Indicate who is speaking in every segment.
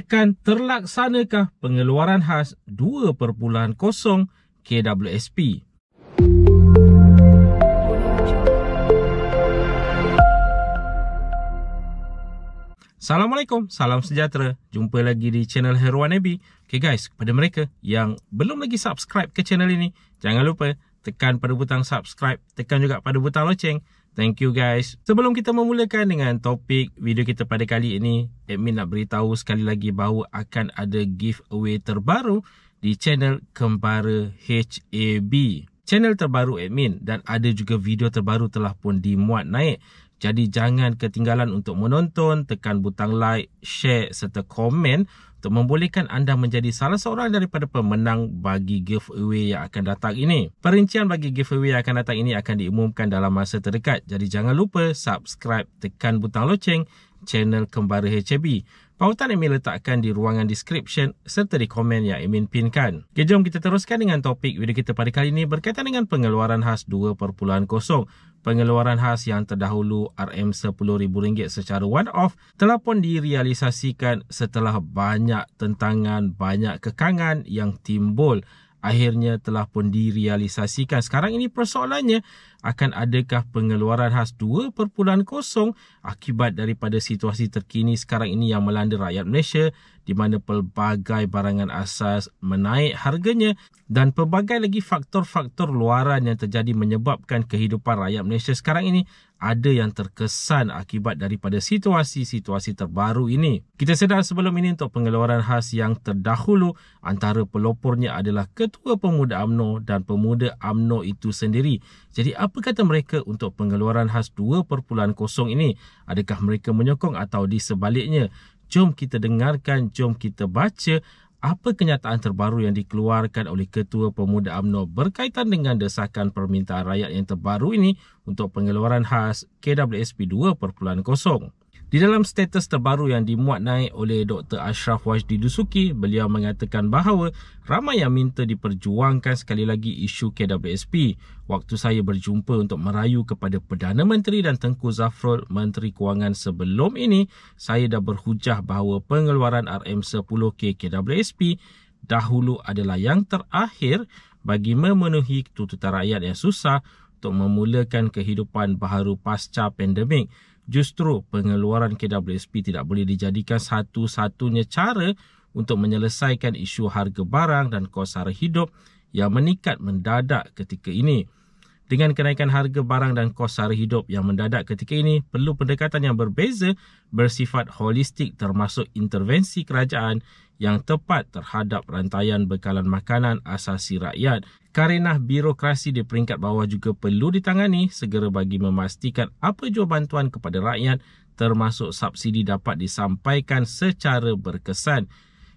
Speaker 1: akan terlaksanakah pengeluaran khas 2.0 KWSP. Assalamualaikum, salam sejahtera. Jumpa lagi di channel Heruan Abi. Okay guys, kepada mereka yang belum lagi subscribe ke channel ini, jangan lupa tekan pada butang subscribe, tekan juga pada butang loceng Thank you guys. Sebelum kita memulakan dengan topik video kita pada kali ini, admin nak beritahu sekali lagi bahawa akan ada giveaway terbaru di channel Kembara HAB. Channel terbaru admin dan ada juga video terbaru telah pun dimuat naik. Jadi jangan ketinggalan untuk menonton, tekan butang like, share serta komen untuk membolehkan anda menjadi salah seorang daripada pemenang bagi giveaway yang akan datang ini. Perincian bagi giveaway yang akan datang ini akan diumumkan dalam masa terdekat. Jadi jangan lupa subscribe, tekan butang loceng channel Kembara HCB. Pautan Amin letakkan di ruangan description serta di komen yang Amin pinkan. Okay, jom kita teruskan dengan topik video kita pada kali ini berkaitan dengan pengeluaran khas 2.0. Pengeluaran khas yang terdahulu RM10,000 secara one-off telah pun direalisasikan setelah banyak tentangan, banyak kekangan yang timbul. Akhirnya telah pun direalisasikan. Sekarang ini persoalannya, akan adakah pengeluaran khas 2.0 akibat daripada situasi terkini sekarang ini yang melanda rakyat Malaysia di mana pelbagai barangan asas menaik harganya dan pelbagai lagi faktor-faktor luaran yang terjadi menyebabkan kehidupan rakyat Malaysia sekarang ini ada yang terkesan akibat daripada situasi-situasi terbaru ini. Kita sedar sebelum ini untuk pengeluaran khas yang terdahulu antara pelopornya adalah Ketua Pemuda AMNO dan Pemuda AMNO itu sendiri. Jadi apa kata mereka untuk pengeluaran khas 2.0 ini? Adakah mereka menyokong atau di sebaliknya? Jom kita dengarkan, jom kita baca apa kenyataan terbaru yang dikeluarkan oleh Ketua Pemuda UMNO berkaitan dengan desakan permintaan rakyat yang terbaru ini untuk pengeluaran khas KWSP 2.0. Di dalam status terbaru yang dimuat naik oleh Dr. Ashraf Wajdi Dusuki, beliau mengatakan bahawa ramai yang minta diperjuangkan sekali lagi isu KWSP. Waktu saya berjumpa untuk merayu kepada Perdana Menteri dan Tengku Zafrul, Menteri Kewangan sebelum ini, saya dah berhujah bahawa pengeluaran RM10K KWSP dahulu adalah yang terakhir bagi memenuhi tuntutan rakyat yang susah untuk memulakan kehidupan baharu pasca pandemik justru pengeluaran KWSP tidak boleh dijadikan satu-satunya cara untuk menyelesaikan isu harga barang dan kos sara hidup yang meningkat mendadak ketika ini. Dengan kenaikan harga barang dan kos sara hidup yang mendadak ketika ini, perlu pendekatan yang berbeza bersifat holistik termasuk intervensi kerajaan yang tepat terhadap rantaian bekalan makanan asasi rakyat. Karena birokrasi di peringkat bawah juga perlu ditangani segera bagi memastikan apa jua bantuan kepada rakyat termasuk subsidi dapat disampaikan secara berkesan.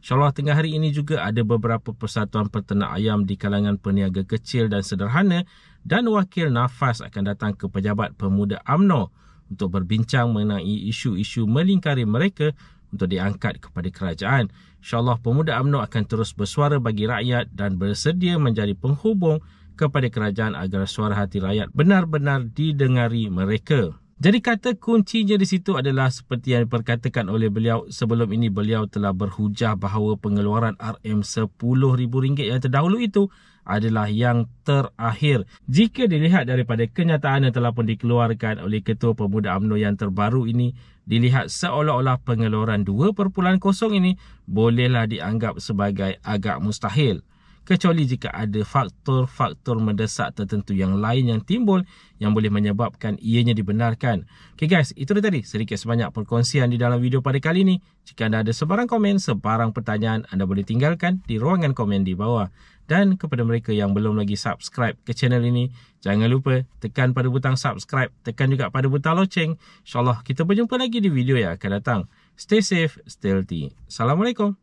Speaker 1: InsyaAllah tengah hari ini juga ada beberapa persatuan peternak ayam di kalangan peniaga kecil dan sederhana dan wakil nafas akan datang ke pejabat pemuda AMNO untuk berbincang mengenai isu-isu melingkari mereka untuk diangkat kepada kerajaan. InsyaAllah pemuda AMNO akan terus bersuara bagi rakyat dan bersedia menjadi penghubung kepada kerajaan agar suara hati rakyat benar-benar didengari mereka. Jadi kata kuncinya di situ adalah seperti yang diperkatakan oleh beliau sebelum ini beliau telah berhujah bahawa pengeluaran RM10,000 yang terdahulu itu adalah yang terakhir. Jika dilihat daripada kenyataan yang telah pun dikeluarkan oleh Ketua Pemuda UMNO yang terbaru ini, dilihat seolah-olah pengeluaran 2.0 ini bolehlah dianggap sebagai agak mustahil kecuali jika ada faktor-faktor mendesak tertentu yang lain yang timbul yang boleh menyebabkan ianya dibenarkan. Okay guys, itu dia tadi sedikit sebanyak perkongsian di dalam video pada kali ini. Jika anda ada sebarang komen, sebarang pertanyaan, anda boleh tinggalkan di ruangan komen di bawah. Dan kepada mereka yang belum lagi subscribe ke channel ini, jangan lupa tekan pada butang subscribe, tekan juga pada butang loceng. InsyaAllah kita berjumpa lagi di video yang akan datang. Stay safe, stay healthy. Assalamualaikum.